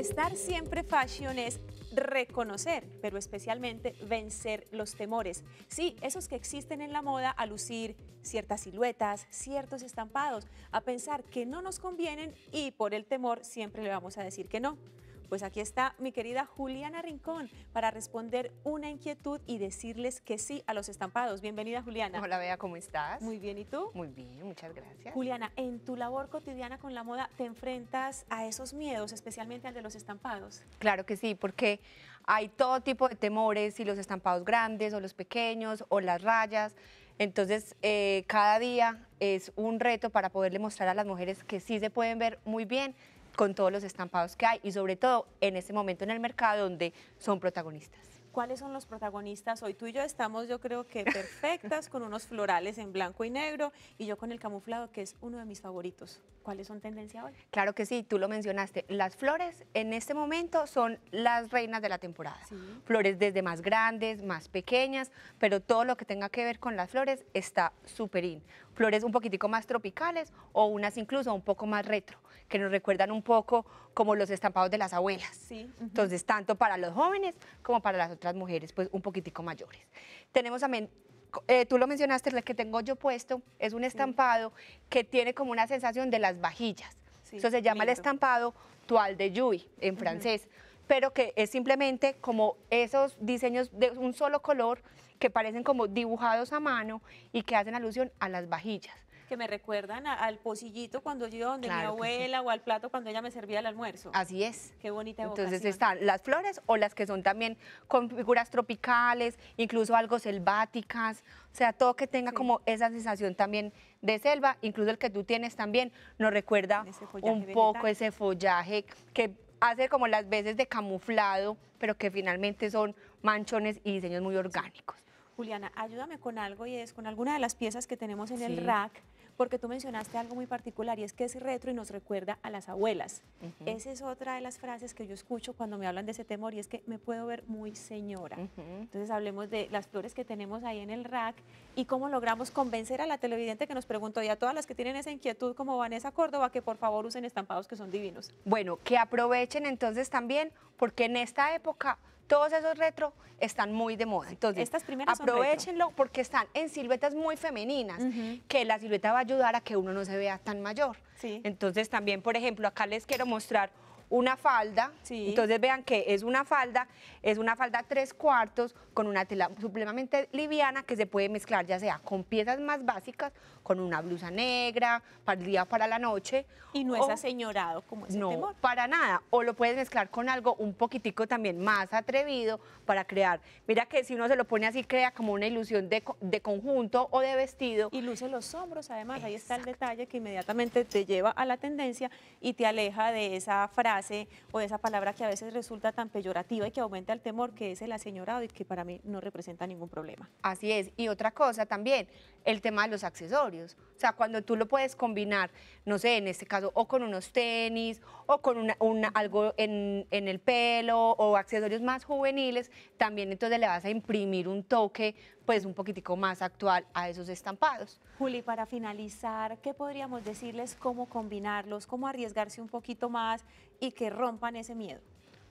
Estar siempre fashion es reconocer, pero especialmente vencer los temores. Sí, esos que existen en la moda a lucir ciertas siluetas, ciertos estampados, a pensar que no nos convienen y por el temor siempre le vamos a decir que no. Pues aquí está mi querida Juliana Rincón para responder una inquietud y decirles que sí a los estampados. Bienvenida, Juliana. Hola, Bea, ¿cómo estás? Muy bien, ¿y tú? Muy bien, muchas gracias. Juliana, en tu labor cotidiana con la moda, ¿te enfrentas a esos miedos, especialmente al de los estampados? Claro que sí, porque hay todo tipo de temores, si los estampados grandes o los pequeños o las rayas. Entonces, eh, cada día es un reto para poderle mostrar a las mujeres que sí se pueden ver muy bien, con todos los estampados que hay y sobre todo en este momento en el mercado donde son protagonistas. ¿Cuáles son los protagonistas? Hoy tú y yo estamos, yo creo que perfectas, con unos florales en blanco y negro y yo con el camuflado, que es uno de mis favoritos. ¿Cuáles son tendencia hoy? Claro que sí, tú lo mencionaste. Las flores en este momento son las reinas de la temporada. Flores desde más grandes, más pequeñas, pero todo lo que tenga que ver con las flores está súper in. Flores un poquitico más tropicales o unas incluso un poco más retro, que nos recuerdan un poco como los estampados de las abuelas. Entonces, tanto para los jóvenes como para las otras mujeres pues un poquitico mayores. Tenemos también eh, tú lo mencionaste, el que tengo yo puesto es un estampado que tiene como una sensación de las vajillas. Eso se llama el estampado toile de lluvia en francés, pero que es simplemente como esos diseños de un solo color que parecen como dibujados a mano y que hacen alusión a las vajillas que me recuerdan al pocillito cuando yo donde mi abuela o al plato cuando ella me servía el almuerzo. Así es. Qué bonita Entonces están las flores o las que son también con figuras tropicales, incluso algo selváticas, o sea, todo que tenga como esa sensación también de selva, incluso el que tú tienes también nos recuerda un poco ese follaje que hace como las veces de camuflado, pero que finalmente son manchones y diseños muy orgánicos. Juliana, ayúdame con algo y es con alguna de las piezas que tenemos en el rack porque tú mencionaste algo muy particular y es que es retro y nos recuerda a las abuelas. Esa es otra de las frases que yo escucho cuando me hablan de ese temor y es que me puedo ver muy señora. Entonces hablemos de las flores que tenemos ahí en el rack y cómo logramos convencer a la televidente que nos preguntó y a todas las que tienen esa inquietud como Vanessa Córdoba que por favor usen estampados que son divinos. Bueno, que aprovechen entonces también porque en esta época todos esos retro están muy de moda. Entonces, Estas primeras aprovechenlo porque están en siluetas muy femeninas, que la silueta va a ayudar a que uno no se vea tan mayor. Entonces, también, por ejemplo, acá les quiero mostrar una falda. Entonces vean que es una falda, es una falda tres cuartos con una tela supremamente liviana que se puede mezclar ya sea con piezas más básicas, con una blusa negra, para el día para la noche. Y no es aseñorado como es No, para nada. O lo puedes mezclar con algo un poquitico también más atrevido para crear. Mira que si uno se lo pone así crea como una ilusión de, conjunto o de vestido. Y luce los hombros además, ahí está el detalle que inmediatamente te lleva a la tendencia y te aleja de esa frase o esa palabra que a veces resulta tan peyorativa y que aumenta el temor, que es el aseñorado y que para mí no representa ningún problema. Así es. Y otra cosa también, el tema de los accesorios. O sea, cuando tú lo puedes combinar, no sé, en este caso, o con unos tenis, o con una, algo en, en, el pelo, o accesorios más juveniles, también entonces le vas a imprimir un toque, pues un poquitico más actual a esos estampados. Juli, para finalizar, ¿qué podríamos decirles cómo combinarlos, cómo arriesgarse un poquito más y que rompan ese miedo?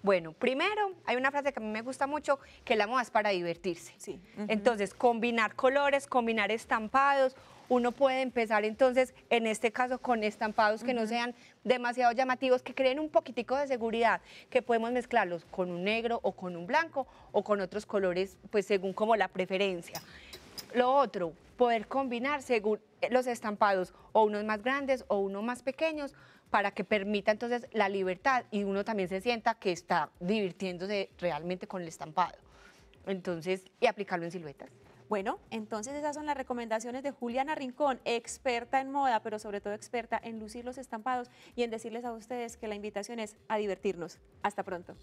Bueno, primero, hay una frase que a mí me gusta mucho, que la moda es para divertirse. Entonces, combinar colores, combinar estampados, uno puede empezar entonces, en este caso, con estampados que no sean demasiado llamativos, que creen un poquitico de seguridad, que podemos mezclarlos con un negro o con un blanco o con otros colores, pues según como la preferencia. Lo otro, poder combinar según los estampados, o unos más grandes o unos más pequeños, para que permita entonces la libertad y uno también se sienta que está divirtiéndose realmente con el estampado. Entonces, y aplicarlo en siluetas. Bueno, entonces esas son las recomendaciones de Juliana Rincón, experta en moda, pero sobre todo experta en lucir los estampados y en decirles a ustedes que la invitación es a divertirnos. Hasta pronto.